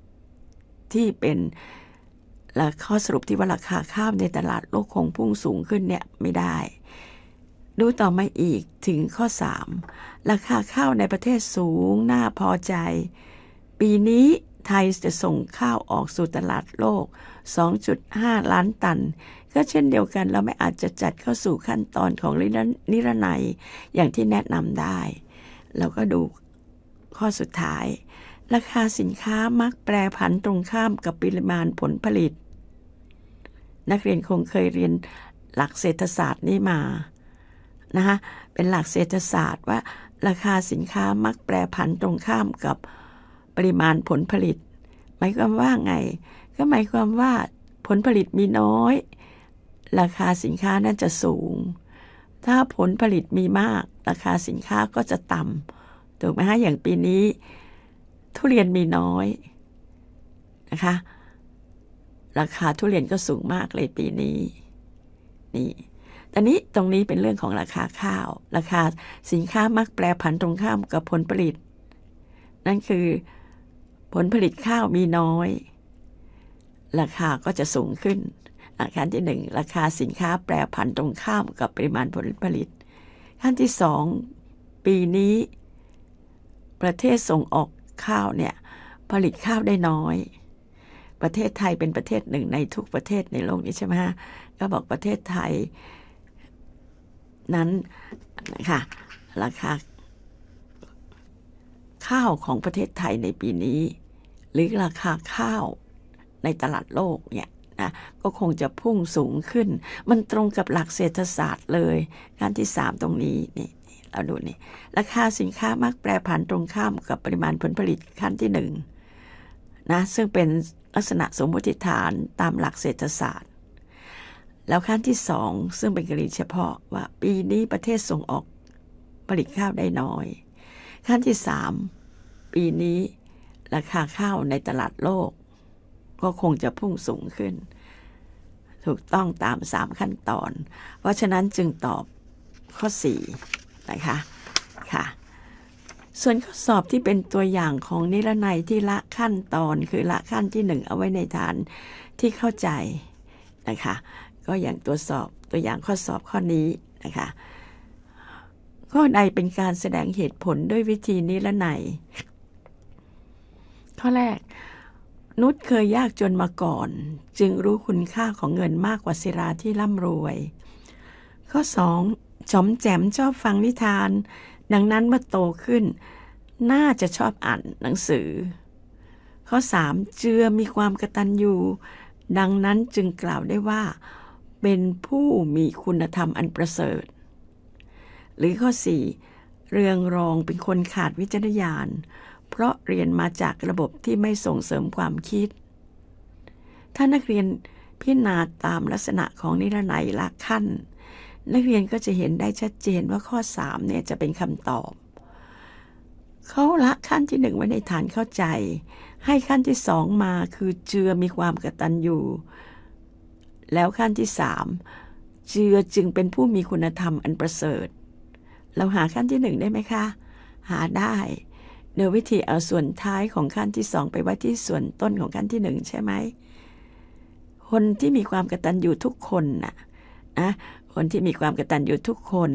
S1: 3 ที่เป็นและข้อสรุปที่ว่าราคาข้าวในตลาดโลกคงพุ่งสูงขึ้นเนี่ยไม่ได้ ดูต่อมาอีกถึงข้อ 3 ราคาข้าวในประเทศสูงน่าพอใจ ปีนี้ไทยจะส่งข้าวออกสู่ตลาดโลก 2.5 ล้านตัน ก็เช่นเดียวกันเราไม่อาจจะจัดเข้าสู่ขั้นตอนของนิรนัยอย่างที่แนะนำได้ เราก็ดูข้อสุดท้าย ราคาสินค้ามักแปรผันตรงข้ามกับปริมาณผลผลิตนักเรียนคงเคยเรียนหลักเศรษฐศาสตร์นี่มานะคะเป็นหลักเศรษฐศาสตร์ว่า ราคาสินค้ามักแปรผันตรงข้ามกับปริมาณผลผลิตหมายความว่าไง ก็หมายความว่าผลผลิตมีน้อย ราคาสินค้านั่นจะสูง ถ้าผลผลิตมีมาก ราคาสินค้าก็จะต่ำถูกไหมฮะอย่างปีนี้ทุเรียนมีน้อย นะคะราคาทุเรียนก็สูงมากเลยปีนี้ นี่อันนี้ตรงนี้เป็นเรื่องของราคาข้าว ราคาสินค้ามักแปรผันตรงข้ามกับผลผลิต นั่นคือผลผลิตข้าวมีน้อย ราคาก็จะสูงขึ้นอาการที่หนึ่งราคาสินค้าแปรผันตรงข้ามกับปริมาณผลผลิต ขั้นที่สองปีนี้ ประเทศส่งออกข้าวเนี่ยผลิตข้าวได้น้อยประเทศไทยเป็นประเทศหนึ่งในทุกประเทศในโลกนี้ใช่ไหมฮะก็บอกประเทศไทย นั้นค่ะราคา ข้าวของประเทศไทยในปีนี้ หรือราคาข้าวในตลาดโลกเนี่ยนะก็คงจะพุ่งสูงขึ้น มันตรงกับหลักเศรษฐศาสตร์เลยขั้นที่ 3 ตรงนี้นี่เราดูนี่ราคาสินค้ามักแปรผันตรงข้ามกับปริมาณผลผลิตขั้นที่1นะซึ่งเป็นลักษณะสมมติฐานตามหลักเศรษฐศาสตร์ แล้วขั้นที่สองซึ่งเป็นกรณีเฉพาะว่าปีนี้ประเทศส่งออกผลิตข้าวได้น้อย ขั้นที่สามปีนี้ ราคาข้าวในตลาดโลกก็คงจะพุ่งสูงขึ้น ถูกต้องตามสามขั้นตอน เพราะฉะนั้นจึงตอบข้อสี่นะคะค่ะส่วนข้อสอบที่เป็นตัวอย่างของนิรนัยที่ละขั้นตอนคือละขั้นที่หนึ่งเอาไว้ในฐานที่เข้าใจนะคะก็อย่างตัวสอบตัวอย่างข้อสอบข้อนี้นะคะข้อใดเป็นการแสดงเหตุผลด้วยวิธีนิรนัยข้อแรก นุชเคยยากจนมาก่อน จึงรู้คุณค่าของเงินมากกว่าศิราที่ร่ำรวย ข้อสองจอมแจมชอบฟังนิทานดังนั้นเมื่อโตขึ้น น่าจะชอบอ่านหนังสือ ข้อ 3. เจือมีความกระตันอยู่ดังนั้นจึงกล่าวได้ว่า เป็นผู้มีคุณธรรมอันประเสริฐ หรือข้อ 4. เรืองรองเป็นคนขาดวิจารณญาณเพราะเรียนมาจากระบบที่ไม่ส่งเสริมความคิด ถ้านักเรียนพิจารณาตามลักษณะของนิรนัยละขั้นนักเรียนก็จะเห็นได้ชัดเจนว่าข้อ3เนี่ยจะเป็นคำตอบ เขาละขั้นที่หนึ่งไว้ในฐานเข้าใจ ให้ขั้นที่สองมาคือเจือมีความกระตันอยู่ แล้วขั้นที่มเจือจึงเป็นผู้มีคุณธรรมอันประเสริฐ เราหาขั้นที่หนึ่งได้ไหมคะ หาได้โดยวิธีเอาส่วนท้ายของขั้นที่สองไปไว้ที่ส่วนต้นของขั้นที่หนึ่งใช่ไหมคนที่มีความกระตันอยู่ทุกคนน่ะนะคนที่มีความกตัญญูทุกคน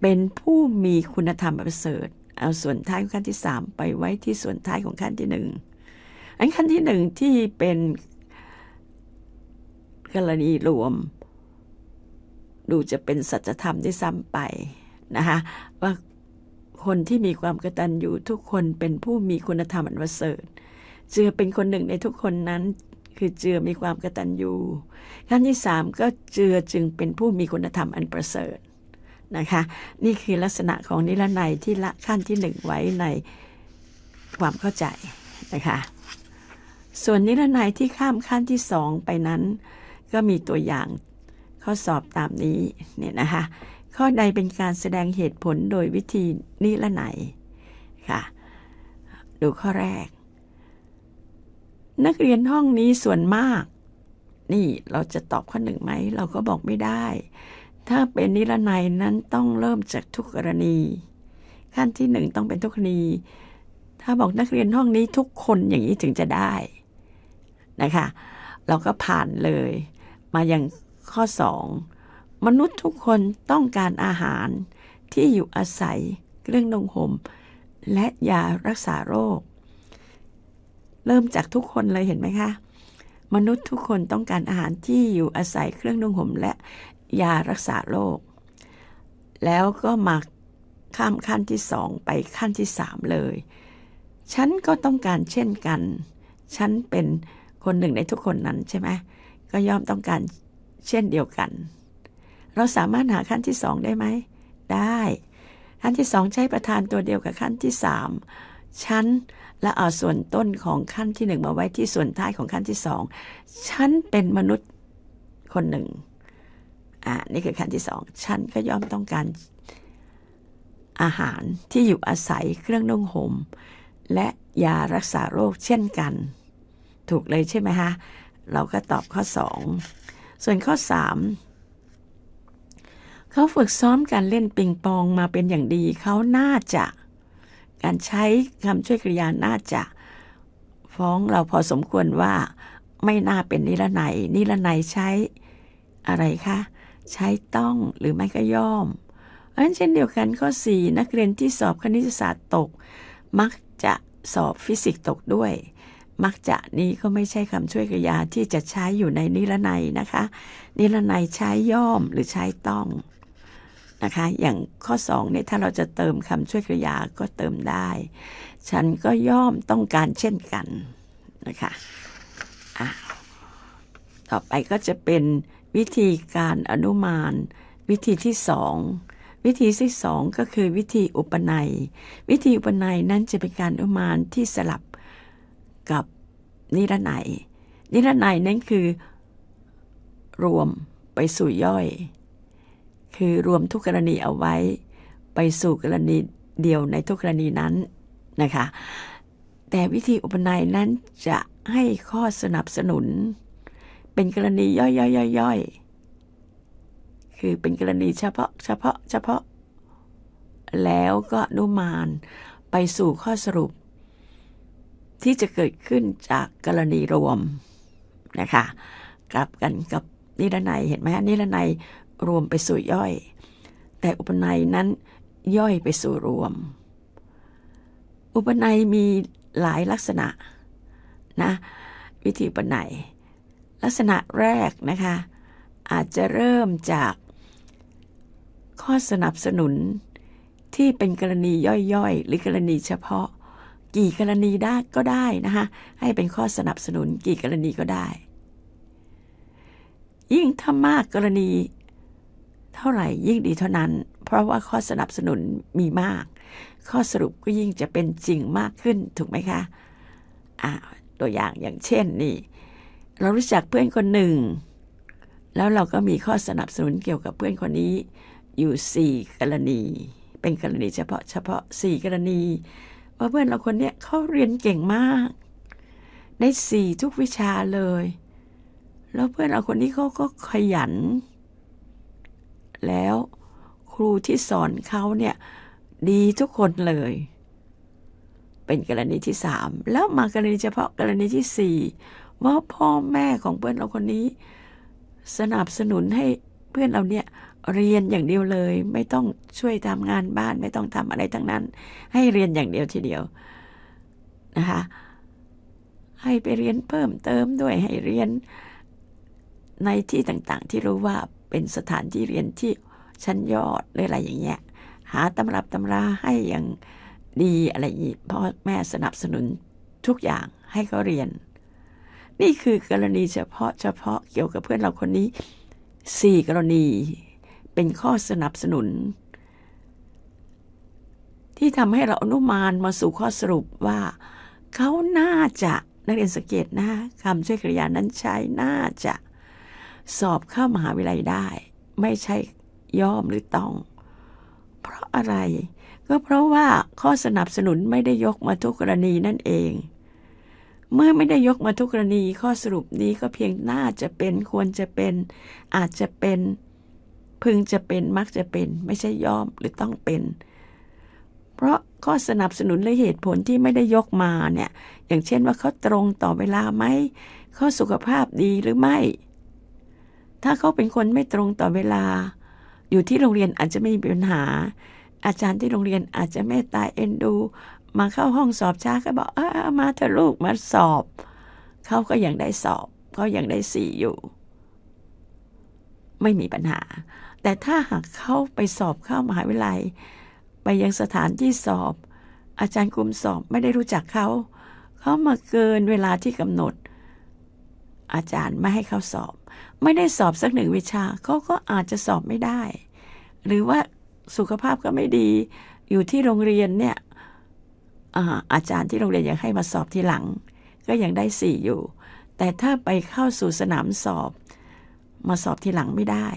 S1: เป็นผู้มีคุณธรรมประเสริฐเอาส่วนท้ายของขั้นที่สามไปไว้ที่ส่วนท้ายของขั้นที่หนึ่งอันขั้นที่หนึ่งที่เป็นกรณีรวม ดูจะเป็นสัจธรรมที่ซ้ำไปนะคะว่าคนที่มีความกตัญญูทุกคน เป็นผู้มีคุณธรรมอันประเสริฐเจะอเป็นคนหนึ่งในทุกคนนั้นคือเจือมีความกตัญญูขั้นที่สามก็เจือจึงเป็นผู้มีคุณธรรมอันประเสริฐนะคะนี่คือลักษณะของนิรนัยที่ละขั้นที่หนึ่งไว้ในความเข้าใจนะคะส่วนนิรนัยที่ข้ามขั้นที่สองไปนั้น ก็มีตัวอย่างข้อสอบตามนี้เนี่ยนะคะข้อใดเป็นการแสดงเหตุผลโดยวิธีนิรนัยค่ะดูข้อแรกนักเรียนห้องนี้ส่วนมาก นี่เราจะตอบข้อหนึ่งไหมเราก็บอกไม่ได้ ถ้าเป็นนิรนัยนั้นต้องเริ่มจากทุกกรณี ขั้นที่หนึ่งต้องเป็นทุกกรณีถ้าบอกนักเรียนห้องนี้ทุกคนอย่างนี้ถึงจะได้นะคะเราก็ผ่านเลย มาอย่างข้อสองมนุษย์ทุกคนต้องการอาหารที่อยู่อาศัยเครื่องนงหมและยารักษาโรคเริ่มจากทุกคนเลยเห็นไหมคะ มนุษย์ทุกคนต้องการอาหารที่อยู่อาศัยเครื่องนุ่งห่มและยารักษาโรคแล้วก็มาข้ามขั้นที่สองไปขั้นที่สามเลยฉันก็ต้องการเช่นกันฉันเป็นคนหนึ่งในทุกคนนั้นใช่ไหมก็ยอมต้องการเช่นเดียวกัน เราสามารถหาขั้นที่สองได้ไหมได้ ขั้นที่สองใช้ประธานตัวเดียวกับขั้นที่สามฉันแล้วเอาส่วนต้นของขั้นที่หนึ่งมาไว้ที่ส่วนท้ายของขั้นที่สองฉันเป็นมนุษย์คนหนึ่ง อ่า นี่คือขั้นที่สองฉันก็ย่อมต้องการอาหารที่อยู่อาศัยเครื่องนุ่งห่มและยารักษาโรคเช่นกัน ถูกเลยใช่ไหมฮะเราก็ตอบข้อสองส่วนข้อสามเขาฝึกซ้อมการเล่นปิงปองมาเป็นอย่างดี เขาน่าจะการใช้คำช่วยกริยาน่าจะฟ้องเราพอสมควรว่า ไม่น่าเป็นนิรนัยนิรนัยใช้อะไรคะใช้ต้องหรือไม่ก็ย่อมอันเช่นเดียวกันข้อ4นักเรียนที่สอบคณิตศาสตร์ตก มักจะสอบฟิสิกส์ตกด้วย มักจะนี้ก็ไม่ใช่คำช่วยกริยาที่จะใช้อยู่ในนิรนัยนะคะ นิรนัยใช้ย่อมหรือใช้ต้องนะคะอย่างข้อ2เนี่ยถ้าเราจะเติมคำช่วยกริยา ก็เติมได้ ฉันก็ย่อมต้องการเช่นกันนะคะอ่ะต่อไปก็จะเป็นวิธีการอนุมานวิธีที่สอง วิธีที่สองก็คือวิธีอุปนัย วิธีอุปนัยนั้นจะเป็นการอนุมานที่สลับกับนิรนัยนิรนัยนั้นคือรวมไปสู่ย่อยคือรวมทุกกรณีเอาไว้ ไปสู่กรณีเดียวในทุกกรณีนั้นนะคะแต่วิธีอุปนัยนั้นจะให้ข้อสนับสนุน เป็นกรณีย่อยๆๆคือเป็นกรณีเฉพาะเฉพาะเฉพาะ แล้วก็นุมานไปสู่ข้อสรุป ที่จะเกิดขึ้นจากกรณีรวมนะคะกลับกันกับนิรนัย เห็นไหมนิรนัยรวมไปสู่ย่อย แต่อุปนัยนั้นย่อยไปสู่รวม อุปนัยมีหลายลักษณะนะวิธีอุปนัยลักษณะแรกนะคะอาจจะเริ่มจาก ข้อสนับสนุน ที่เป็นกรณีย่อยๆ หรือกรณีเฉพาะ กี่กรณีได้ก็ได้นะคะให้เป็นข้อสนับสนุนกี่กรณีก็ได้ ยิ่งถ้ามากกรณีเท่าไหร่ยิ่งดีเท่านั้น เพราะว่าข้อสนับสนุนมีมาก ข้อสรุปก็ยิ่งจะเป็นจริงมากขึ้นถูกไหมคะะตัวอย่างอย่างเช่นนี่ เรารู้จักเพื่อนคนหนึ่ง แล้วเราก็มีข้อสนับสนุนเกี่ยวกับเพื่อนคนนี้ อยู่ 4 กรณี เป็นกรณีเฉพาะเฉพาะ 4 กรณี ว่าเพื่อนเราคนนี้เขาเรียนเก่งมากได้4ทุกวิชาเลยแล้วเพื่อนเราคนนี้เขาก็ขยันแล้วครูที่สอนเขาเนี่ย ดีทุกคนเลย เป็นกรณีที่สามแล้วมากรณีเฉพาะกรณีที่สี่ว่าพ่อแม่ของเพื่อนเราคนนี้ สนับสนุนให้เพื่อนเราเนี่ยเรียนอย่างเดียวเลยไม่ต้องช่วยทำงานบ้านไม่ต้องทำอะไรทั้งนั้น ให้เรียนอย่างเดียวทีเดียวนะคะให้ไปเรียนเพิ่มเติมด้วยให้เรียนในที่ต่างๆที่รู้ว่าเป็นสถานที่เรียนที่ชั้นยอดเลยอะไรอย่างเงี้ยหาตำรับตำราให้อย่างดีอะไรอย่างงี้พ่อแม่สนับสนุนทุกอย่างให้เขาเรียน นี่คือกรณีเฉพาะเฉพาะเกี่ยวกับเพื่อนเราคนนี้สี่กรณีเป็นข้อสนับสนุน ที่ทำให้เราอนุมานมาสู่ข้อสรุปว่าเขาน่าจะนักเรียนสังเกตนะคำช่วยกริยานั้นใช้น่าจะสอบเข้ามหาวิทยาลัยได้ ไม่ใช่ย่อมหรือต้อง เพราะอะไรก็เพราะว่าข้อสนับสนุนไม่ได้ยกมาทุกกรณีนั่นเอง เมื่อไม่ได้ยกมาทุกกรณีข้อสรุปนี้ก็เพียงน่าจะเป็น ควรจะเป็น อาจจะเป็นพึงจะเป็นมักจะเป็น ไม่ใช่ย่อมหรือต้องเป็น เพราะข้อสนับสนุนและเหตุผลที่ไม่ได้ยกมาเนี่ย อย่างเช่นว่าเขาตรงต่อเวลาไหมเขาสุขภาพดีหรือไม่ถ้าเขาเป็นคนไม่ตรงต่อเวลา อยู่ที่โรงเรียนอาจจะไม่มีปัญหา อาจารย์ที่โรงเรียนอาจจะเมตตาเอ็นดู มาเข้าห้องสอบช้าก็บอกอมาเถอะลูกมาสอบ เขาก็ยังได้สอบ เขายังได้สี่อยู่ ไม่มีปัญหา แต่ถ้าหากเขาไปสอบเข้ามหาวิทยาลัย ไปยังสถานที่สอบ อาจารย์คุมสอบ ไม่ได้รู้จักเขาเขามาเกินเวลาที่กำหนด อาจารย์ไม่ให้เขาสอบไม่ได้สอบสักหนึ่งวิชาเขาก็อาจจะสอบไม่ได้ หรือว่าสุขภาพก็ไม่ดี อยู่ที่โรงเรียนเนี่ยอาอาจารย์ที่โรงเรียนอยากให้มาสอบทีหลัง ก็ยังได้สี่อยู่ แต่ถ้าไปเข้าสู่สนามสอบมาสอบทีหลังไม่ได้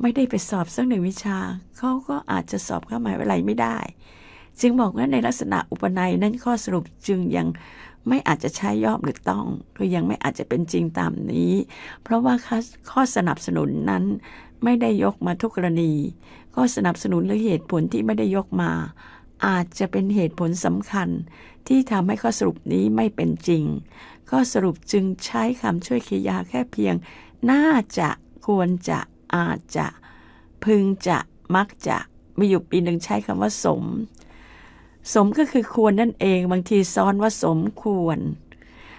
S1: ไม่ได้ไปสอบสักหนึ่งวิชาเขาก็อาจจะสอบเข้ามาาวิไรลไม่ได้ จึงบอกว่าในลักษณะอุปนัยนั้นข้อสรุปจึงยังไม่อาจจะใช้ย่อมหรือต้องรือยังไม่อาจจะเป็นจริงตามนี้ เพราะว่าข้อสนับสนุนนั้นไม่ได้ยกมาทุกกรณีก็สนับสนุนหรือเหตุผลที่ไม่ได้ยกมา อาจจะเป็นเหตุผลสำคัญ ที่ทำให้ข้อสรุปนี้ไม่เป็นจริง ก็สรุปจึงใช้คำช่วยคียาแค่เพียง น่าจะควรจะอาจจะพึงจะมักจะมีอยู่ปีหนึ่งใช้คำว่าสมสมก็คือควรนั่นเอง บางทีซ้อนว่าสมควร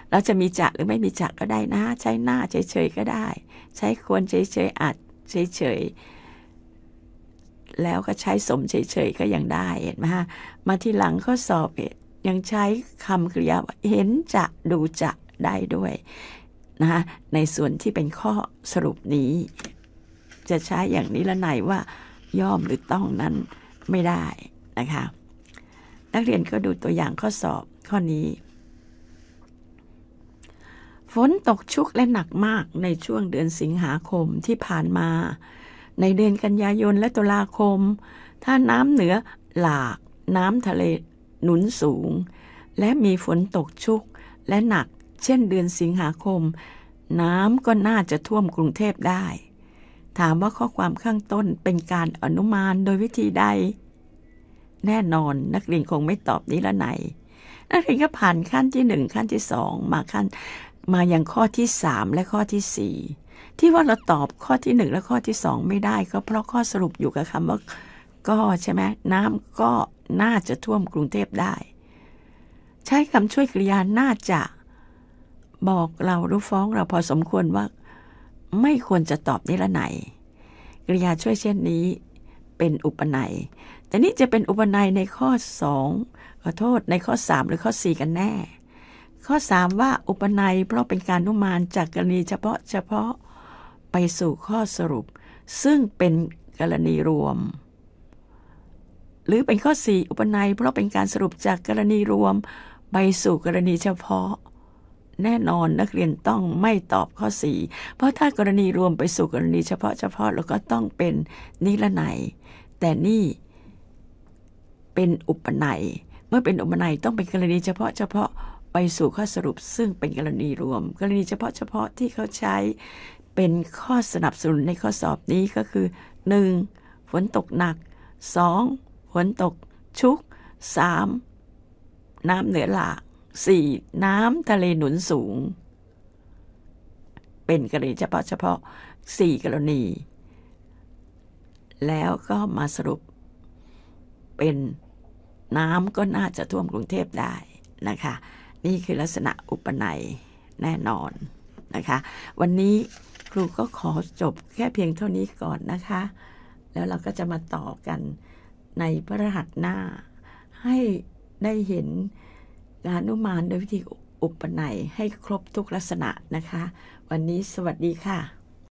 S1: เราจะมีจะหรือไม่มีจะก็ได้นะ ใช้หน้าเฉยๆก็ได้ ใช้ควรเฉยๆอาจเฉยๆแล้วก็ใช้สมเฉยๆก็ยังได้เห็นไหมฮะมาทีหลังข้อสอบยังใช้คำกริยาเห็นจะดูจะได้ด้วยนะในส่วนที่เป็นข้อสรุปนี้ จะใช้อย่างนี้ละไหนว่าย่อมหรือต้องนั้นไม่ได้นะคะนักเรียนก็ดูตัวอย่างข้อสอบข้อนี้ ฝนตกชุกและหนักมากในช่วงเดือนสิงหาคมที่ผ่านมา ในเดือนกันยายนและตุลาคม ถ้าน้ำเหนือหลาก น้ำทะเลหนุนสูง และมีฝนตกชุกและหนักเช่นเดือนสิงหาคม น้ำก็น่าจะท่วมกรุงเทพได้ ถามว่าข้อความข้างต้นเป็นการอนุมานโดยวิธีใดแน่นอน นักเรียนคงไม่ตอบนี้ละไหน นักเรียนก็ผ่านขั้นที่หนึ่งขั้นที่สองมาขั้นมายังข้อที่สามและข้อที่สี่ ที่ว่าเราตอบข้อที่หนึ่ง และข้อที่สองไม่ได้ ก็เพราะข้อสรุปอยู่กับคำว่า ก็ใช่ไหมน้ำก็น่าจะท่วมกรุงเทพได้ ใช้คำช่วยกริยาน่าจะ บอกเรารู้ฟ้องเราพอสมควรว่า ไม่ควรจะตอบนี้ละไหนกริยาช่วยเช่นนี้ เป็นอุปนัยแต่นี้จะเป็นอุปนัยในข้อสองขอโทษในข้อสามหรือข้อสี่กันแน่ ข้อสามว่าอุปนัยเพราะเป็นการนุมานจากกรณีเฉพาะ เฉพาะไปสู่ข้อสรุป ซึ่งเป็นกรณีรวม หรือเป็นข้อสี่อุปนัยเพราะเป็นการสรุปจากกรณีรวมไปสู่กรณีเฉพาะ แน่นอนนักเรียนต้องไม่ตอบข้อสี่เพราะถ้ากรณีรวมไปสู่กรณีเฉพาะเฉพาะแล้วก็ต้องเป็นนิรนัย แต่นี่เป็นอุปนัยเมื่อเป็นอุปนัยต้องเป็นกรณีเฉพาะเฉพาะไปสู่ข้อสรุปซึ่งเป็นกรณีรวม กรณีเฉพาะเฉพาะที่เขาใช้เป็นข้อสนับสนุนในข้อสอบนี้ก็คือ 1. ฝนตกหนัก 2. ฝนตกชุก 3. น้ำเหนือหลาก 4. น้ำทะเลหนุนสูง เป็นกรณีเฉพาะเฉพาะ 4 กรณี แล้วก็มาสรุป เป็นน้ำก็น่าจะท่วมกรุงเทพได้นะคะ นี่คือลักษณะอุปนัยแน่นอนนะคะ วันนี้ครูก็ขอจบแค่เพียงเท่านี้ก่อนนะคะ แล้วเราก็จะมาต่อกันในพระหัสหน้า ให้ได้เห็นานุมานโดยวิธีอุปนัยให้ครบทุกลักษณะนะคะ วันนี้สวัสดีค่ะ